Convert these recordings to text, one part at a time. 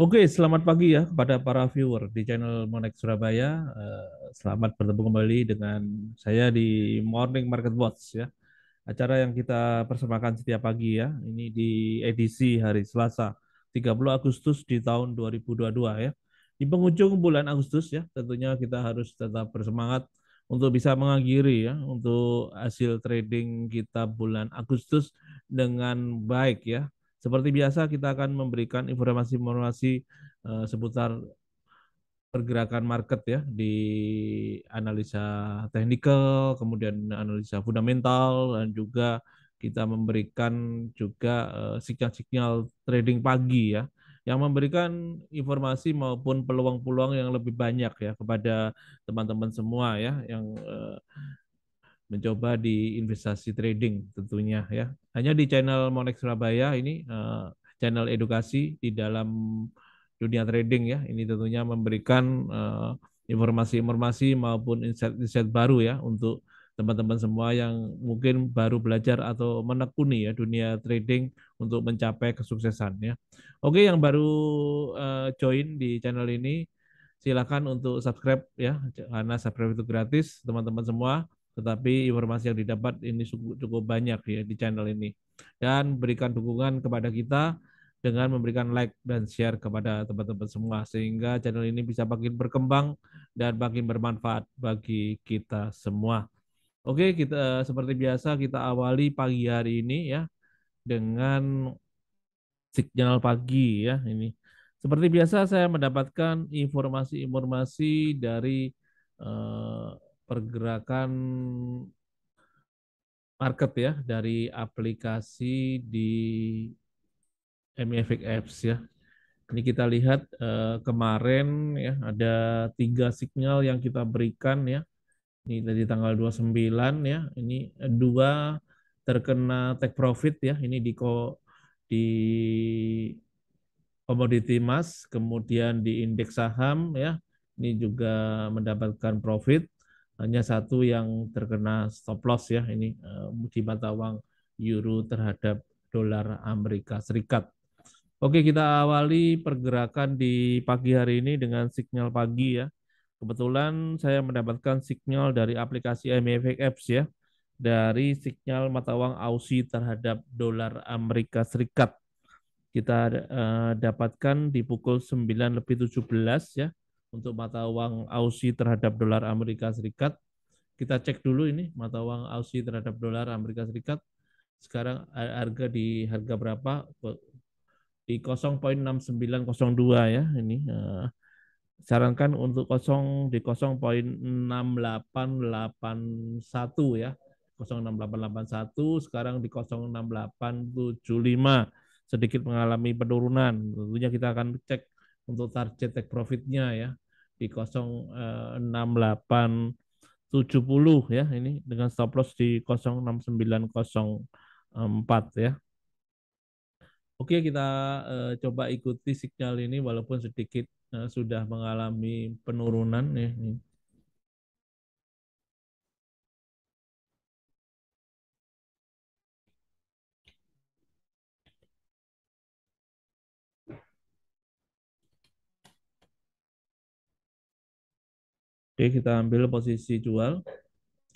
Oke, selamat pagi ya kepada para viewer di channel Monek Surabaya. Eh, selamat bertemu kembali dengan saya di Morning Market Watch ya. Acara yang kita persembahkan setiap pagi ya. Ini di edisi hari Selasa 30 Agustus di tahun 2022 ya. Di penghujung bulan Agustus ya, tentunya kita harus tetap bersemangat untuk bisa mengakhiri ya untuk hasil trading kita bulan Agustus dengan baik ya seperti biasa kita akan memberikan informasi-informasi eh, seputar pergerakan market ya di analisa teknikal, kemudian analisa fundamental dan juga kita memberikan juga eh, sinyal-sinyal trading pagi ya yang memberikan informasi maupun peluang-peluang yang lebih banyak ya kepada teman-teman semua ya yang eh, mencoba di investasi trading tentunya ya. Hanya di channel Monex Surabaya ini uh, channel edukasi di dalam dunia trading ya. Ini tentunya memberikan eh, informasi-informasi uh, maupun insight-insight baru ya untuk teman-teman semua yang mungkin baru belajar atau menekuni ya dunia trading untuk mencapai kesuksesan ya. Oke, yang baru uh, join di channel ini silakan untuk subscribe ya karena subscribe itu gratis teman-teman semua tetapi informasi yang didapat ini cukup banyak ya di channel ini. Dan berikan dukungan kepada kita dengan memberikan like dan share kepada teman-teman semua sehingga channel ini bisa makin berkembang dan makin bermanfaat bagi kita semua. Oke, kita eh, seperti biasa kita awali pagi hari ini ya dengan signal pagi ya ini. Seperti biasa saya mendapatkan informasi-informasi dari eh, pergerakan market ya dari aplikasi di MFX Apps ya. Ini kita lihat eh, kemarin ya ada tiga signal yang kita berikan ya. Ini dari tanggal 29 ya. Ini dua terkena take profit ya. Ini di ko, di komoditi emas, kemudian di indeks saham ya. Ini juga mendapatkan profit hanya satu yang terkena stop loss ya ini eh, di mata uang euro terhadap dolar Amerika Serikat. Oke, kita awali pergerakan di pagi hari ini dengan sinyal pagi ya. Kebetulan saya mendapatkan sinyal dari aplikasi MFX e Apps ya, dari sinyal mata uang Aussie terhadap dolar Amerika Serikat. Kita eh, dapatkan di pukul 9 lebih 17 ya, untuk mata uang Aussie terhadap dolar Amerika Serikat. Kita cek dulu ini mata uang Aussie terhadap dolar Amerika Serikat sekarang harga di harga berapa? Di 0.6902 ya ini. Eh. sarankan untuk kosong di 0.6881 ya. 06881 sekarang di 06875 sedikit mengalami penurunan. Tentunya kita akan cek untuk target take profitnya ya di 06870 eh, ya ini dengan stop loss di 06904 eh, ya. Oke, kita uh, coba ikuti signal ini walaupun sedikit uh, sudah mengalami penurunan ya. Ini Oke kita ambil posisi jual,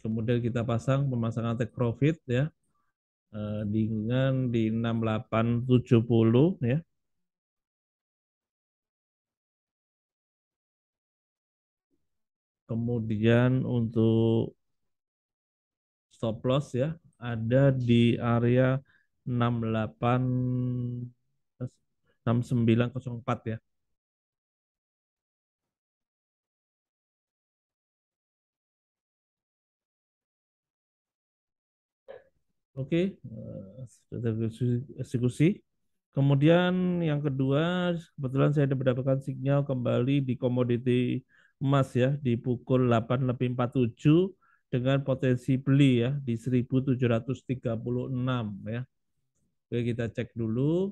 kemudian kita pasang pemasangan take profit ya eh, dengan di 6870 ya. Kemudian untuk stop loss ya ada di area 68 6904 eh, ya. Oke, okay. Eh, eksekusi. Kemudian yang kedua, kebetulan saya mendapatkan sinyal kembali di komoditi emas ya di pukul 8 lebih 47 dengan potensi beli ya di 1736 ya. Oke, kita cek dulu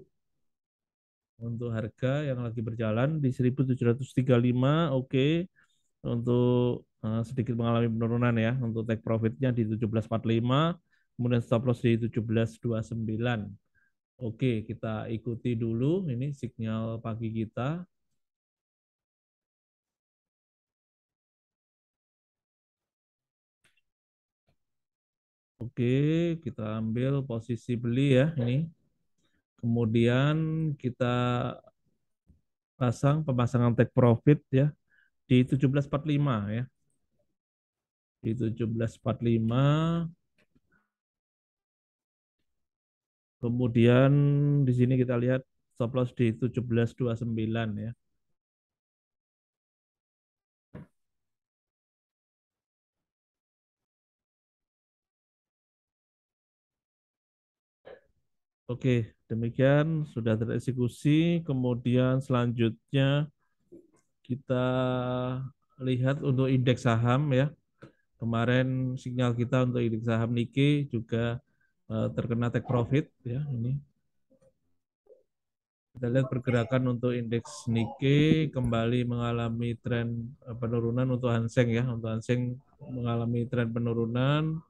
untuk harga yang lagi berjalan di 1735 oke okay. untuk uh, sedikit mengalami penurunan ya untuk take profitnya di 1745 kemudian stop loss di 1729. Oke, kita ikuti dulu ini sinyal pagi kita. Oke, kita ambil posisi beli ya ini. Kemudian kita pasang pemasangan take profit ya di 1745 ya. Di 1745 Kemudian di sini kita lihat stop loss di 1729 ya. Oke, demikian sudah tereksekusi. Kemudian selanjutnya kita lihat untuk indeks saham ya. Kemarin sinyal kita untuk indeks saham nike juga Eh, terkena take profit ya ini. Kita lihat pergerakan untuk indeks Nikkei kembali mengalami tren eh, penurunan untuk Hanseng ya, untuk Hanseng mengalami tren penurunan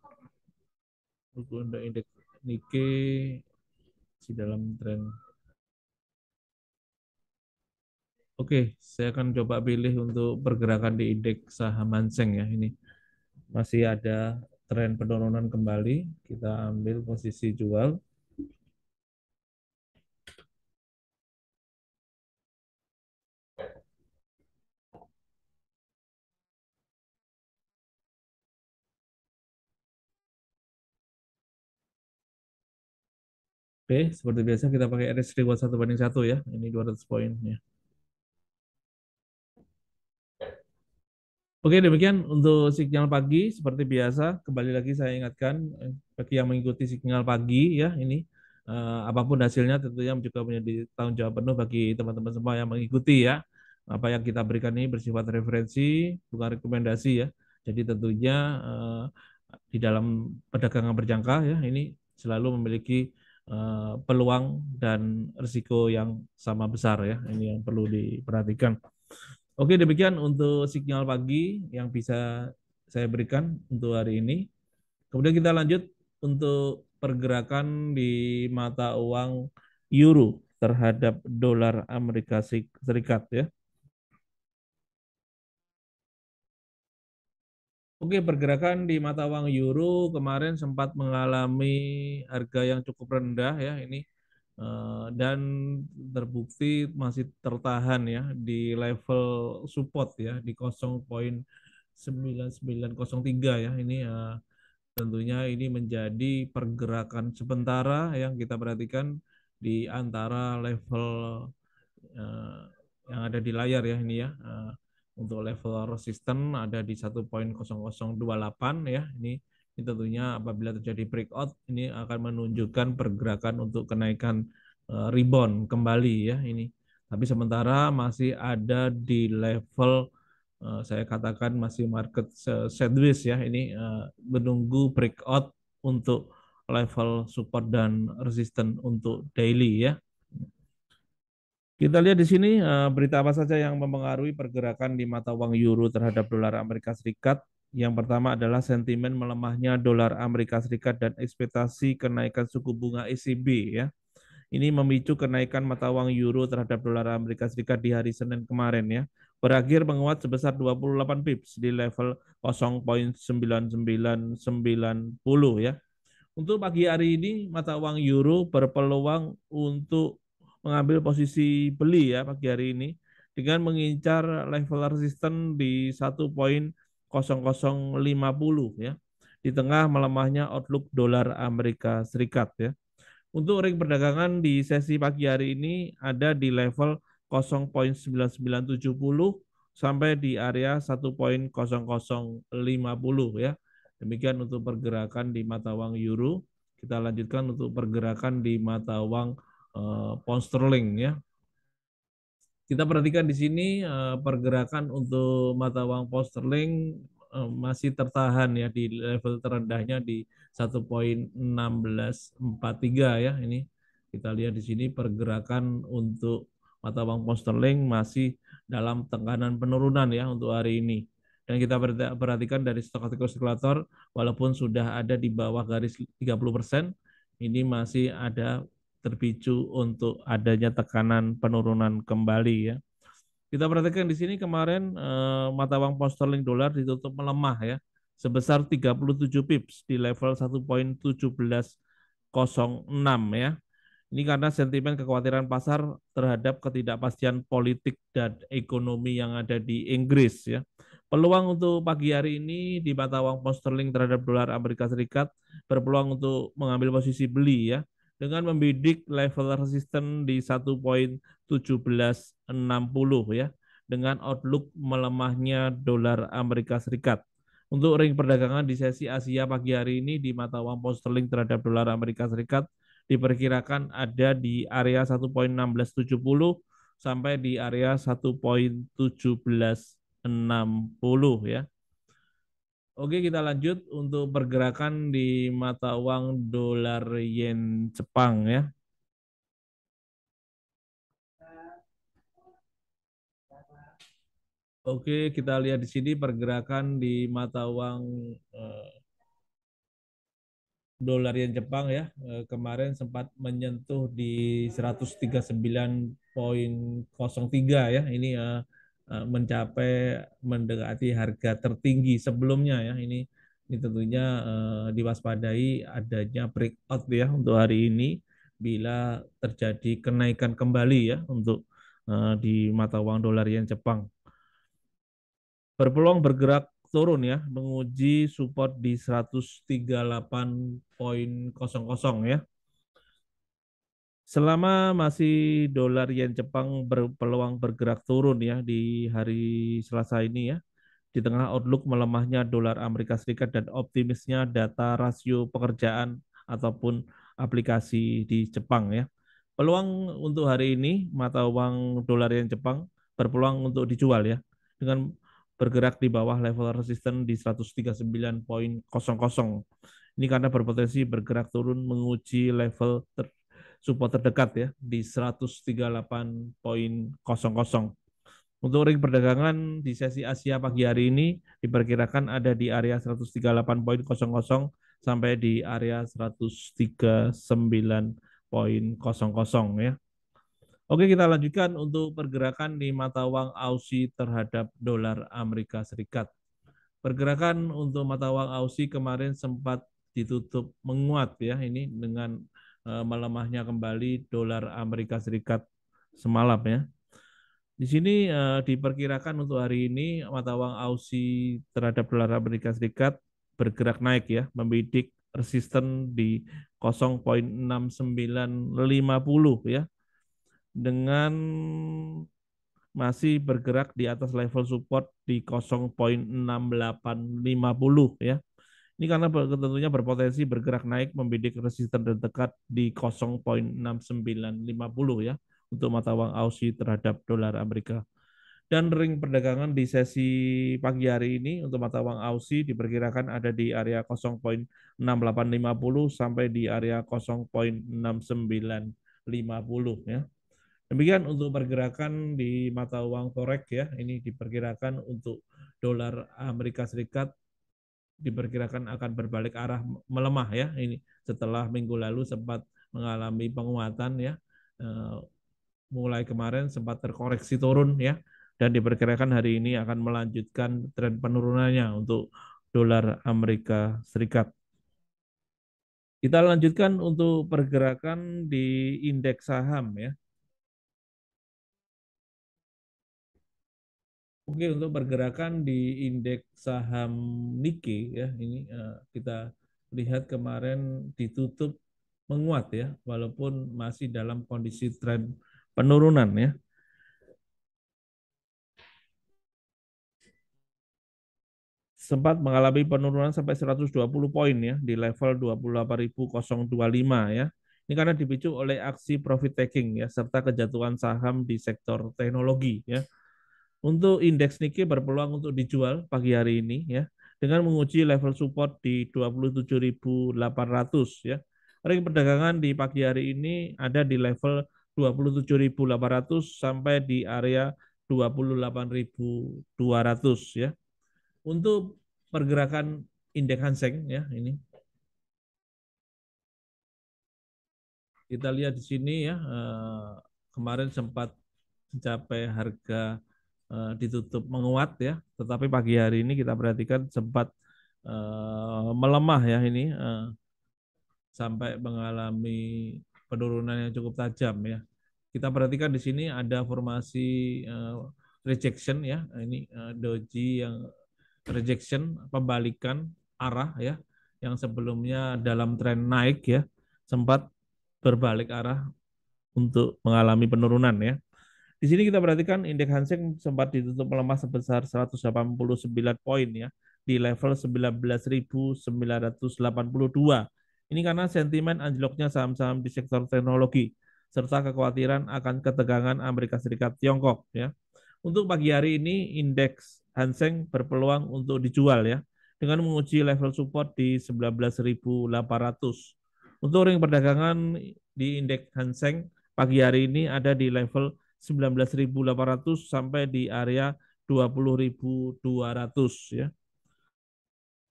untuk indeks Nikkei di dalam tren. Oke, saya akan coba pilih untuk pergerakan di indeks saham Hanseng ya ini. Masih ada tren penurunan kembali, kita ambil posisi jual. Oke, seperti biasa kita pakai RS 1 banding 1 ya. Ini 200 poin ya. Oke, demikian untuk signal pagi. Seperti biasa, kembali lagi saya ingatkan eh, bagi yang mengikuti signal pagi ya ini uh, apapun hasilnya tentunya juga menjadi tanggung jawab penuh bagi teman-teman semua yang mengikuti ya. Apa yang kita berikan ini bersifat referensi, bukan rekomendasi ya. Jadi tentunya uh, di dalam perdagangan berjangka ya ini selalu memiliki uh, peluang dan risiko yang sama besar ya. Ini yang perlu diperhatikan. Oke, demikian untuk sinyal pagi yang bisa saya berikan untuk hari ini. Kemudian kita lanjut untuk pergerakan di mata uang euro terhadap dolar Amerika Serikat ya. Oke, pergerakan di mata uang euro kemarin sempat mengalami harga yang cukup rendah ya. Ini Eh, dan terbukti masih tertahan ya di level support ya di 0.9903 ya ini ya tentunya ini menjadi pergerakan sementara yang kita perhatikan di antara level eh, yang ada di layar ya ini ya untuk level resisten ada di 1.0028 ya ini ini tentunya apabila terjadi breakout ini akan menunjukkan pergerakan untuk kenaikan eh, rebound kembali ya ini. Tapi sementara masih ada di level eh, saya katakan masih market sideways ya ini eh, menunggu breakout untuk level support dan resistance untuk daily ya. Kita lihat di sini berita apa saja yang mempengaruhi pergerakan di mata uang euro terhadap dolar Amerika Serikat yang pertama adalah sentimen melemahnya dolar Amerika Serikat dan ekspektasi kenaikan suku bunga ECB ya. Ini memicu kenaikan mata uang euro terhadap dolar Amerika Serikat di hari Senin kemarin ya. Berakhir menguat sebesar 28 pips di level 0.9990 ya. Untuk pagi hari ini mata uang euro berpeluang untuk mengambil posisi beli ya pagi hari ini dengan mengincar level resisten di 1. 0050 ya. Di tengah melemahnya outlook dolar Amerika Serikat ya. Untuk ring perdagangan di sesi pagi hari ini ada di level 0.9970 sampai di area 1.0050 ya. Demikian untuk pergerakan di mata uang euro. Kita lanjutkan untuk pergerakan di mata uang eh, pound sterling ya kita perhatikan di sini eh, pergerakan untuk mata uang pound sterling eh, masih tertahan ya di level terendahnya di 1.1643 ya ini kita lihat di sini pergerakan untuk mata uang pound sterling masih dalam tekanan penurunan ya untuk hari ini dan kita perhatikan dari stokastik oscillator walaupun sudah ada di bawah garis 30% ini masih ada terpicu untuk adanya tekanan penurunan kembali ya. Kita perhatikan di sini kemarin eh, mata uang pound sterling dolar ditutup melemah ya sebesar 37 pips di level 1.1706 ya. Ini karena sentimen kekhawatiran pasar terhadap ketidakpastian politik dan ekonomi yang ada di Inggris ya. Peluang untuk pagi hari ini di mata uang pound sterling terhadap dolar Amerika Serikat berpeluang untuk mengambil posisi beli ya dengan membidik level resisten di 1.1760 ya dengan outlook melemahnya dolar Amerika Serikat. Untuk ring perdagangan di sesi Asia pagi hari ini di mata uang pound sterling terhadap dolar Amerika Serikat diperkirakan ada di area 1.1670 sampai di area 1.1760 ya. Oke, kita lanjut untuk pergerakan di mata uang dolar yen Jepang ya. Oke, kita lihat di sini pergerakan di mata uang eh, dolar yen Jepang ya. Eh, kemarin sempat menyentuh di 139.03 ya. Ini eh, Eh, mencapai mendekati harga tertinggi sebelumnya ya ini ini tentunya uh, diwaspadai adanya breakout ya untuk hari ini bila terjadi kenaikan kembali ya untuk uh, di mata uang dolar yen Jepang. Berpeluang bergerak turun ya menguji support di 138.00 ya selama masih dolar yen Jepang berpeluang bergerak turun ya di hari Selasa ini ya, di tengah outlook melemahnya dolar Amerika Serikat dan optimisnya data rasio pekerjaan ataupun aplikasi di Jepang ya. Peluang untuk hari ini mata uang dolar yen Jepang berpeluang untuk dijual ya dengan bergerak di bawah level resisten di 139.00. Ini karena berpotensi bergerak turun menguji level ter support terdekat ya di 138.00. Untuk ring perdagangan di sesi Asia pagi hari ini diperkirakan ada di area 138.00 sampai di area 139.00 ya. Oke, kita lanjutkan untuk pergerakan di mata uang Aussie terhadap dolar Amerika Serikat. Pergerakan untuk mata uang Aussie kemarin sempat ditutup menguat ya ini dengan Eh, melemahnya kembali dolar Amerika Serikat semalam ya. Di sini uh, diperkirakan untuk hari ini mata uang Aussie terhadap dolar Amerika Serikat bergerak naik ya, membidik resisten di 0.6950 ya. Dengan masih bergerak di atas level support di 0.6850 ya. Ini karena tentunya berpotensi bergerak naik membidik resisten terdekat di 0.6950 ya untuk mata uang Aussie terhadap dolar Amerika. Dan ring perdagangan di sesi pagi hari ini untuk mata uang Aussie diperkirakan ada di area 0.6850 sampai di area 0.6950 ya. Demikian untuk pergerakan di mata uang forex ya. Ini diperkirakan untuk dolar Amerika Serikat diperkirakan akan berbalik arah melemah ya ini setelah minggu lalu sempat mengalami penguatan ya eh, mulai kemarin sempat terkoreksi turun ya dan diperkirakan hari ini akan melanjutkan tren penurunannya untuk dolar Amerika Serikat. Kita lanjutkan untuk pergerakan di indeks saham ya. Oke untuk pergerakan di indeks saham Nike ya ini eh, kita lihat kemarin ditutup menguat ya walaupun masih dalam kondisi tren penurunan ya. sempat mengalami penurunan sampai 120 poin ya di level 28.025 ya. Ini karena dipicu oleh aksi profit taking ya serta kejatuhan saham di sektor teknologi ya. Untuk indeks Nikkei berpeluang untuk dijual pagi hari ini ya dengan menguji level support di 27.800 ya. Ring perdagangan di pagi hari ini ada di level 27.800 sampai di area 28.200 ya. Untuk pergerakan indeks Hanseng ya ini. Kita lihat di sini ya eh, kemarin sempat mencapai harga Eh, ditutup menguat ya, tetapi pagi hari ini kita perhatikan sempat eh, melemah ya ini eh, sampai mengalami penurunan yang cukup tajam ya. Kita perhatikan di sini ada formasi rejection ya, ini doji yang rejection pembalikan arah ya, yang sebelumnya dalam tren naik ya sempat berbalik arah untuk mengalami penurunan ya. Di sini kita perhatikan indeks Hanseng sempat ditutup melemah sebesar 189 poin ya di level 19.982. Ini karena sentimen anjloknya saham-saham di sektor teknologi serta kekhawatiran akan ketegangan Amerika Serikat Tiongkok ya. Untuk pagi hari ini indeks Hanseng berpeluang untuk dijual ya dengan menguji level support di 19.800. Untuk ring perdagangan di indeks Hanseng pagi hari ini ada di level 19.800 sampai di area 20.200 ya.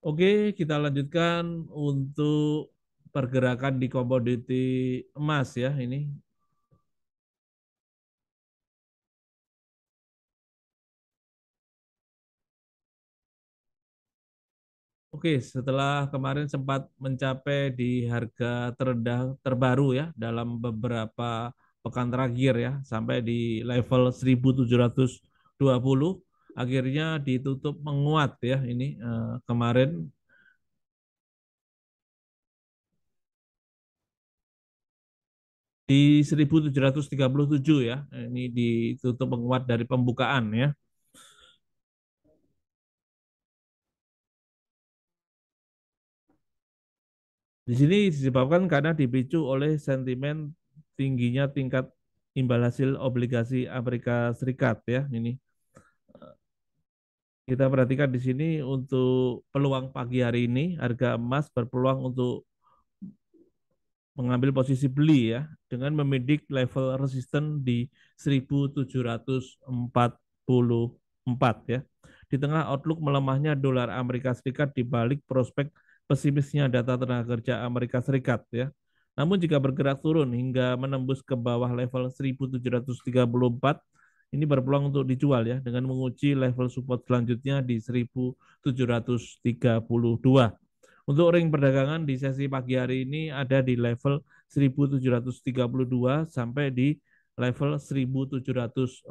Oke, kita lanjutkan untuk pergerakan di komoditi emas ya ini. Oke, setelah kemarin sempat mencapai di harga terendah terbaru ya dalam beberapa pekan terakhir ya sampai di level 1720 akhirnya ditutup menguat ya ini uh, kemarin di 1737 ya. Ini ditutup menguat dari pembukaan ya. Di sini disebabkan karena dipicu oleh sentimen tingginya tingkat imbal hasil obligasi Amerika Serikat ya ini. Eh, kita perhatikan di sini untuk peluang pagi hari ini harga emas berpeluang untuk mengambil posisi beli ya dengan memidik level resisten di 1744 ya. Di tengah outlook melemahnya dolar Amerika Serikat dibalik prospek pesimisnya data tenaga kerja Amerika Serikat ya namun jika bergerak turun hingga menembus ke bawah level 1734, ini berpeluang untuk dijual ya dengan menguji level support selanjutnya di 1732. Untuk ring perdagangan di sesi pagi hari ini ada di level 1732 sampai di level 1744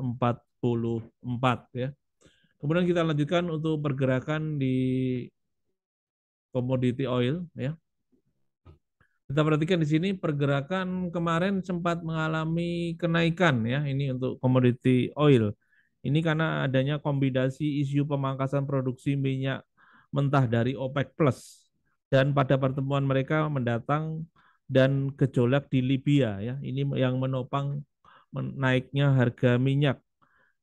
ya. Kemudian kita lanjutkan untuk pergerakan di komoditi oil ya. Kita perhatikan di sini pergerakan kemarin sempat mengalami kenaikan ya ini untuk komoditi oil. Ini karena adanya kombinasi isu pemangkasan produksi minyak mentah dari OPEC Plus dan pada pertemuan mereka mendatang dan gejolak di Libya ya. Ini yang menopang naiknya harga minyak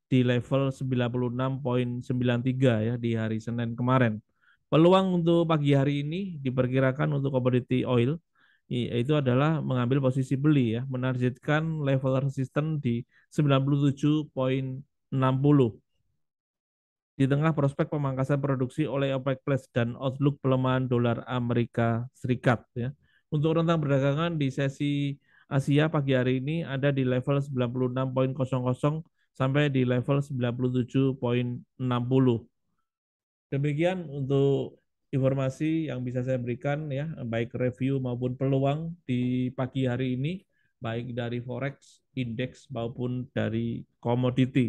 di level 96.93 ya di hari Senin kemarin. Peluang untuk pagi hari ini diperkirakan untuk komoditi oil itu adalah mengambil posisi beli ya, menargetkan level resisten di 97.60. Di tengah prospek pemangkasan produksi oleh OPEC Plus dan outlook pelemahan dolar Amerika Serikat ya. Untuk rentang perdagangan di sesi Asia pagi hari ini ada di level 96.00 sampai di level 97.60. Demikian untuk informasi yang bisa saya berikan ya, baik review maupun peluang di pagi hari ini, baik dari forex, indeks maupun dari komoditi.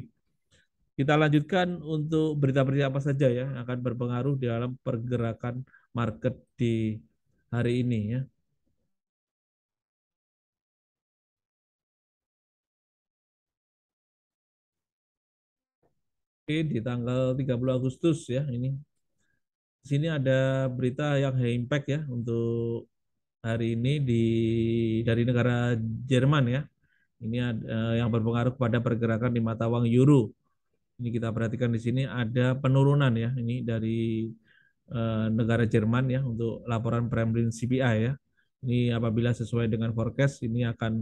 Kita lanjutkan untuk berita-berita apa saja ya yang akan berpengaruh di dalam pergerakan market di hari ini ya. Oke, di tanggal 30 Agustus ya ini di sini ada berita yang high impact ya untuk hari ini di dari negara Jerman ya. Ini ada, eh, yang berpengaruh pada pergerakan di mata uang euro. Ini kita perhatikan di sini ada penurunan ya. Ini dari eh, negara Jerman ya untuk laporan Kremlin CPI ya. Ini apabila sesuai dengan forecast ini akan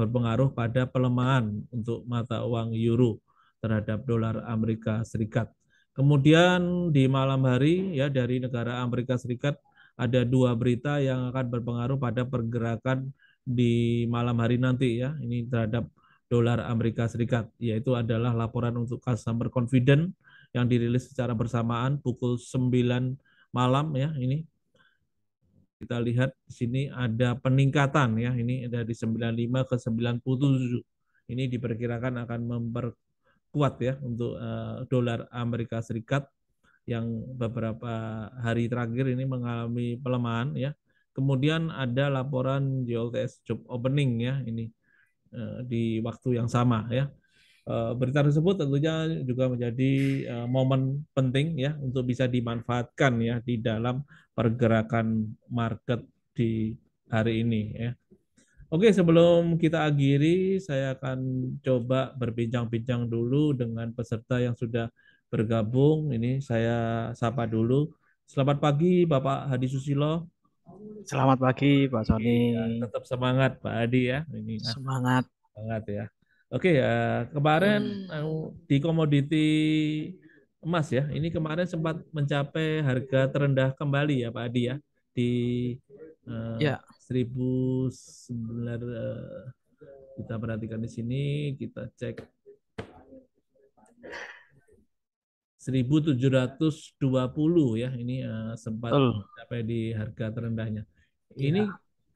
berpengaruh pada pelemahan untuk mata uang euro terhadap dolar Amerika Serikat. Kemudian di malam hari ya dari negara Amerika Serikat ada dua berita yang akan berpengaruh pada pergerakan di malam hari nanti ya. Ini terhadap dolar Amerika Serikat yaitu adalah laporan untuk customer confident yang dirilis secara bersamaan pukul 9 malam ya ini kita lihat di sini ada peningkatan ya ini dari 95 ke 97 ini diperkirakan akan memper, kuat ya untuk uh, dolar Amerika Serikat yang beberapa hari terakhir ini mengalami pelemahan ya. Kemudian ada laporan JOLTS job opening ya ini uh, di waktu yang sama ya. Eh, berita tersebut tentunya juga menjadi momen penting ya untuk bisa dimanfaatkan ya di dalam pergerakan market di hari ini ya. Oke, sebelum kita akhiri, saya akan coba berbincang-bincang dulu dengan peserta yang sudah bergabung. Ini saya sapa dulu. Selamat pagi, Bapak Hadi Susilo. Selamat pagi, Pak Sony. Ya, tetap semangat, Pak Hadi ya. Ini ah, semangat. Semangat ya. Oke ya, kemarin hmm. di komoditi emas ya, ini kemarin sempat mencapai harga terendah kembali ya, Pak Hadi ya di eh, ya seribu sembilan eh, kita perhatikan di sini, kita cek 1720 ya ini uh, sempat oh. sampai di harga terendahnya. Iya. Ini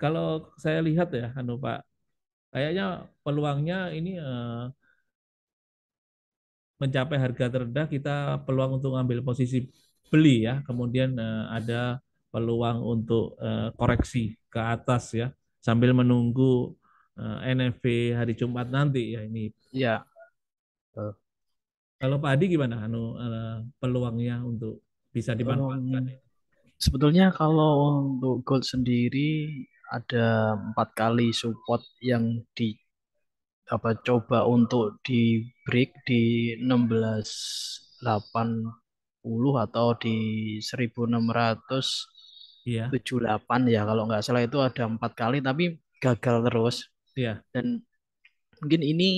kalau saya lihat ya anu Pak kayaknya peluangnya ini uh, mencapai harga terendah kita peluang untuk ambil posisi beli ya. Kemudian uh, ada peluang untuk uh, koreksi ke atas ya sambil menunggu uh, eh, NFV hari Jumat nanti ya ini. ya Kalau Pak Adi gimana anu uh, peluangnya untuk bisa dimanfaatkan? Sebetulnya kalau untuk gold sendiri ada empat kali support yang di apa coba untuk di break di 1680 atau di 1600 Iya. 78 ya kalau nggak salah itu ada empat kali tapi gagal terus. ya Dan mungkin ini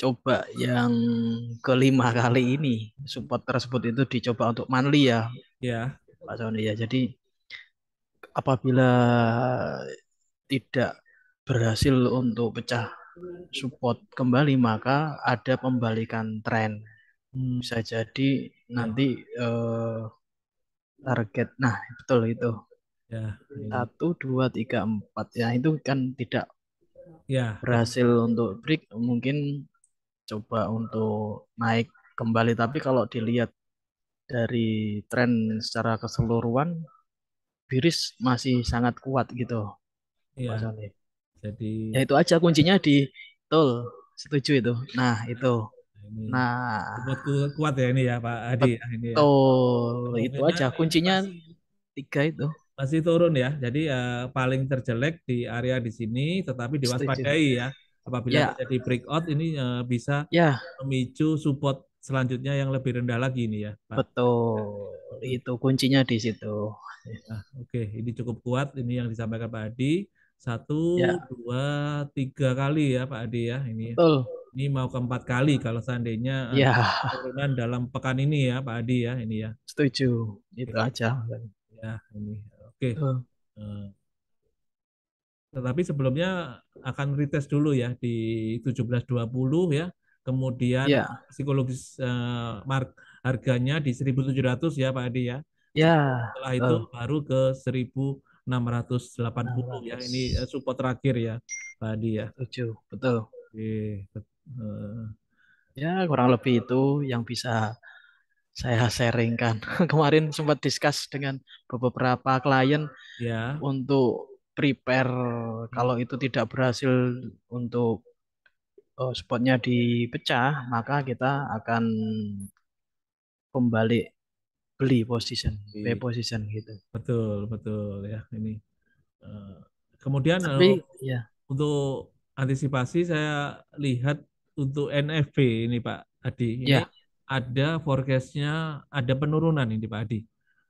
coba yang kelima kali ini support tersebut itu dicoba untuk manly ya. ya Pak Sony ya. Jadi apabila tidak berhasil untuk pecah support kembali maka ada pembalikan tren. Hmm. Bisa jadi nanti eh, target nah betul itu ya, ya. satu dua tiga empat ya itu kan tidak ya berhasil untuk break mungkin coba untuk naik kembali tapi kalau dilihat dari tren secara keseluruhan Biris masih sangat kuat gitu ya. Jadi ya itu aja kuncinya di tol setuju itu nah itu nah kuat kuat ya ini ya Pak Adi betul, ya, ini ya. itu aja kuncinya masih, tiga itu masih turun ya jadi uh, paling terjelek di area di sini tetapi diwaspadai ya apabila ya. terjadi breakout ini uh, bisa ya. memicu support selanjutnya yang lebih rendah lagi ini ya Pak. betul ya. itu kuncinya di situ nah, oke okay. ini cukup kuat ini yang disampaikan Pak Adi satu ya. dua tiga kali ya Pak Adi ya ini betul ini mau keempat kali kalau seandainya eh, ya. turunan dalam pekan ini ya Pak Adi ya ini ya. Setuju. Itu Oke. aja. Ya, ini. Oke. Uh. Uh. Tetapi sebelumnya akan retest dulu ya di 1720 ya. Kemudian ya. psikologis uh, eh, mark harganya di 1700 ya Pak Adi ya. Ya. Setelah itu uh. baru ke 1680 ya. Ini support terakhir ya Pak Adi ya. Setuju. Betul. Oke, betul. Eh, ya kurang lebih itu yang bisa saya sharingkan. Kemarin sempat diskus dengan beberapa klien ya. untuk prepare kalau itu tidak berhasil untuk uh, spotnya dipecah, maka kita akan kembali beli position, buy position gitu. Betul, betul ya ini. Eh, kemudian Tapi, uh, ya. untuk antisipasi saya lihat untuk NFP ini Pak Adi. Ini ya. Ada forecastnya, ada penurunan ini Pak Adi.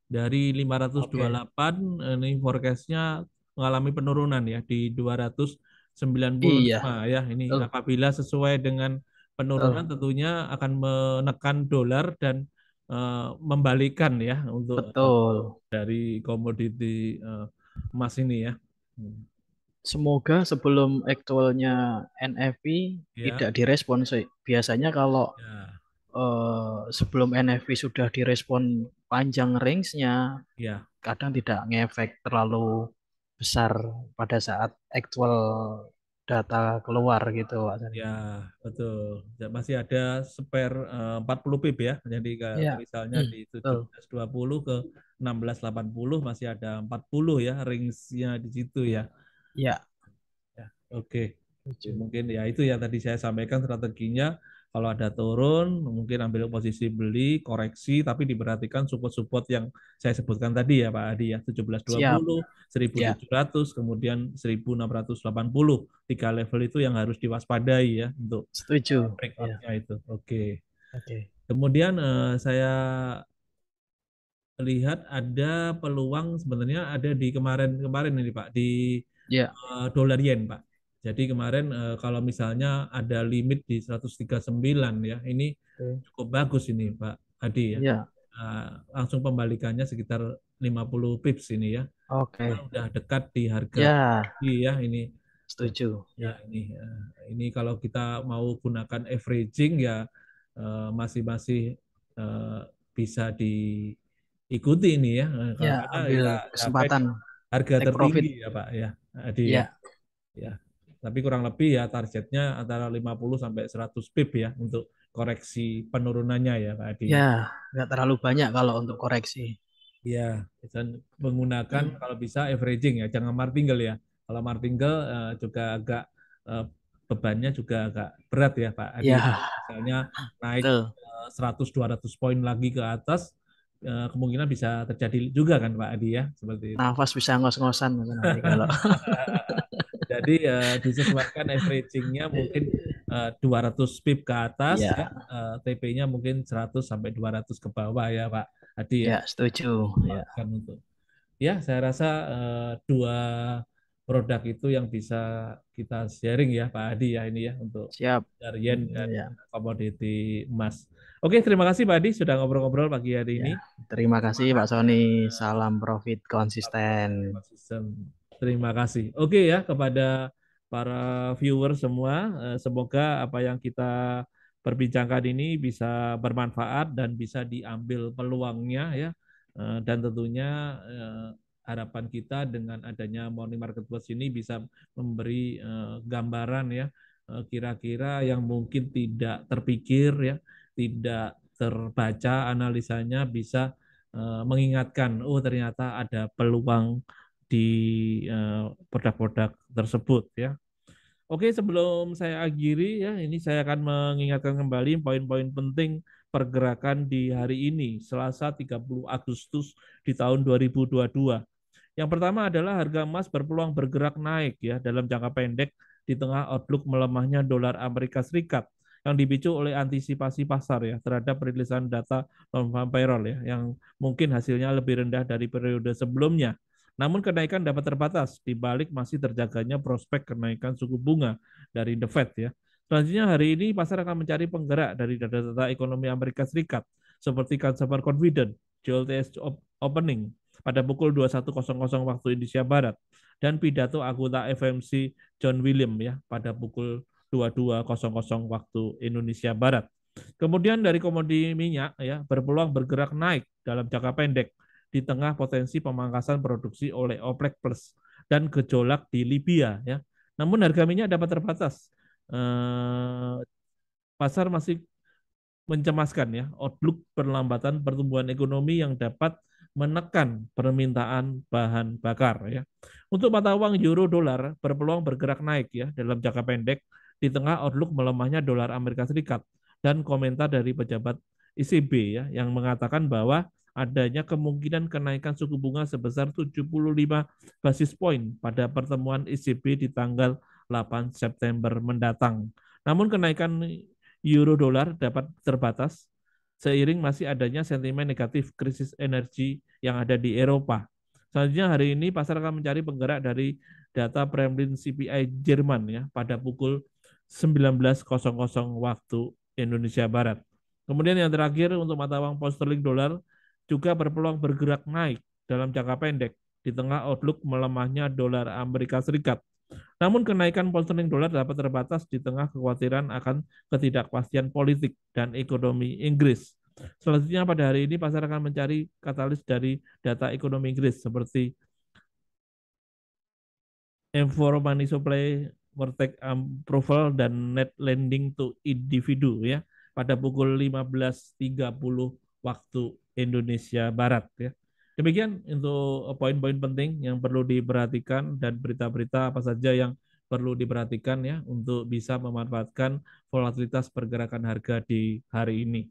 Dari 528 okay. ini forecastnya mengalami penurunan ya di 295 iya. ya ini oh. apabila sesuai dengan penurunan oh. tentunya akan menekan dolar dan uh, membalikan ya untuk Betul. dari komoditi uh, emas ini ya. Hmm semoga sebelum aktualnya NFP yeah. tidak direspon. Biasanya kalau yeah. Ya. uh, sebelum NFP sudah direspon panjang range-nya, yeah. kadang tidak ngefek terlalu besar pada saat aktual data keluar gitu Pak. Ya, betul. Ya, masih ada spare eh, uh, 40 pip ya. Jadi ke, ya. misalnya hmm, di 1720 ke 1680 masih ada 40 ya ringsnya di situ ya. Ya. ya Oke. Okay. Mungkin ya itu yang tadi saya sampaikan strateginya kalau ada turun mungkin ambil posisi beli koreksi tapi diperhatikan support-support yang saya sebutkan tadi ya Pak Adi ya 1720, Siap. 1700, ya. kemudian 1680. Tiga level itu yang harus diwaspadai ya untuk setuju ya. itu. Oke. Okay. Oke. Okay. Kemudian uh, saya lihat ada peluang sebenarnya ada di kemarin-kemarin ini Pak di yeah. Ya. uh, dolar yen, Pak. Jadi kemarin uh, kalau misalnya ada limit di 139 ya, ini okay. cukup bagus ini Pak Adi ya. Yeah. Ya. langsung pembalikannya sekitar 50 pips ini ya. Oke. Okay. Nah, udah dekat di harga yeah. ya ini. Setuju. Ya ini eh, ini kalau kita mau gunakan averaging ya uh, eh, masih-masih uh, bisa diikuti ini ya. ya ambil ya, ya, kesempatan harga tertinggi profit. ya Pak ya. Jadi eh, ya. ya. Tapi kurang lebih ya targetnya antara 50 sampai 100 pip ya untuk koreksi penurunannya ya Pak Adi. Ya, nggak terlalu banyak kalau untuk koreksi. Ya, dan menggunakan hmm. kalau bisa averaging ya, jangan martingale ya. Kalau martingale uh, juga agak uh, bebannya juga agak berat ya Pak Adi. Ya. Misalnya naik 100 200 poin lagi ke atas Eh, kemungkinan bisa terjadi juga kan Pak Adi ya seperti itu. Nafas bisa ngos-ngosan kalau. Jadi uh, disesuaikan averagingnya mungkin uh, eh, 200 pip ke atas yeah. ya. Uh, TP-nya mungkin 100 sampai 200 ke bawah ya Pak Adi ya. Ya, setuju ya. Yeah. Untuk. Ya, saya rasa uh, dua produk itu yang bisa kita sharing ya Pak Adi ya ini ya untuk Siap. yen dan kan, ya. komoditi emas. Oke, terima kasih Pak Adi sudah ngobrol-ngobrol pagi hari ya, ini. Ya, terima kasih Pak Sony. Salam profit konsisten. Terima kasih. Oke ya kepada para viewer semua, eh, semoga apa yang kita perbincangkan ini bisa bermanfaat dan bisa diambil peluangnya ya. Eh, dan tentunya eh, harapan kita dengan adanya Morning Market Plus ini bisa memberi gambaran ya kira-kira yang mungkin tidak terpikir ya tidak terbaca analisanya bisa eh, mengingatkan oh ternyata ada peluang di eh, produk-produk tersebut ya. Oke, sebelum saya akhiri ya, ini saya akan mengingatkan kembali poin-poin penting pergerakan di hari ini, Selasa 30 Agustus di tahun 2022. Yang pertama adalah harga emas berpeluang bergerak naik ya dalam jangka pendek di tengah outlook melemahnya dolar Amerika Serikat yang dipicu oleh antisipasi pasar ya terhadap perilisan data non-farm payroll ya yang mungkin hasilnya lebih rendah dari periode sebelumnya. Namun kenaikan dapat terbatas dibalik masih terjaganya prospek kenaikan suku bunga dari The Fed ya. Selanjutnya hari ini pasar akan mencari penggerak dari data-data ekonomi Amerika Serikat seperti Consumer Confidence, JLTS Opening pada pukul 21.00 waktu Indonesia Barat dan pidato anggota FMC John William ya pada pukul 22.00 waktu Indonesia Barat. Kemudian dari komoditi minyak ya berpeluang bergerak naik dalam jangka pendek di tengah potensi pemangkasan produksi oleh OPEC Plus dan gejolak di Libya ya. Namun harga minyak dapat terbatas. Eh, pasar masih mencemaskan ya outlook perlambatan pertumbuhan ekonomi yang dapat menekan permintaan bahan bakar ya. Untuk mata uang euro dolar berpeluang bergerak naik ya dalam jangka pendek di tengah outlook melemahnya dolar Amerika Serikat dan komentar dari pejabat ECB ya yang mengatakan bahwa adanya kemungkinan kenaikan suku bunga sebesar 75 basis point pada pertemuan ECB di tanggal 8 September mendatang. Namun kenaikan euro dolar dapat terbatas seiring masih adanya sentimen negatif krisis energi yang ada di Eropa. Selanjutnya hari ini pasar akan mencari penggerak dari data Kremlin CPI Jerman ya pada pukul 19.00 waktu Indonesia Barat. Kemudian yang terakhir untuk mata uang pound dolar juga berpeluang bergerak naik dalam jangka pendek di tengah outlook melemahnya dolar Amerika Serikat. Namun kenaikan pound dolar dapat terbatas di tengah kekhawatiran akan ketidakpastian politik dan ekonomi Inggris. Selanjutnya pada hari ini pasar akan mencari katalis dari data ekonomi Inggris seperti M4 Money Supply Vertex um, approval dan net lending to individu ya pada pukul 15.30 waktu Indonesia Barat ya. Demikian untuk uh, poin-poin penting yang perlu diperhatikan dan berita-berita apa saja yang perlu diperhatikan ya untuk bisa memanfaatkan volatilitas pergerakan harga di hari ini.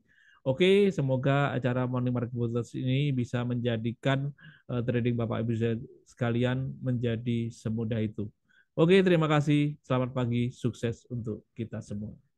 Oke, semoga acara Morning Market Bulletin ini bisa menjadikan uh, trading Bapak Ibu sekalian menjadi semudah itu. Oke, terima kasih. Selamat pagi, sukses untuk kita semua.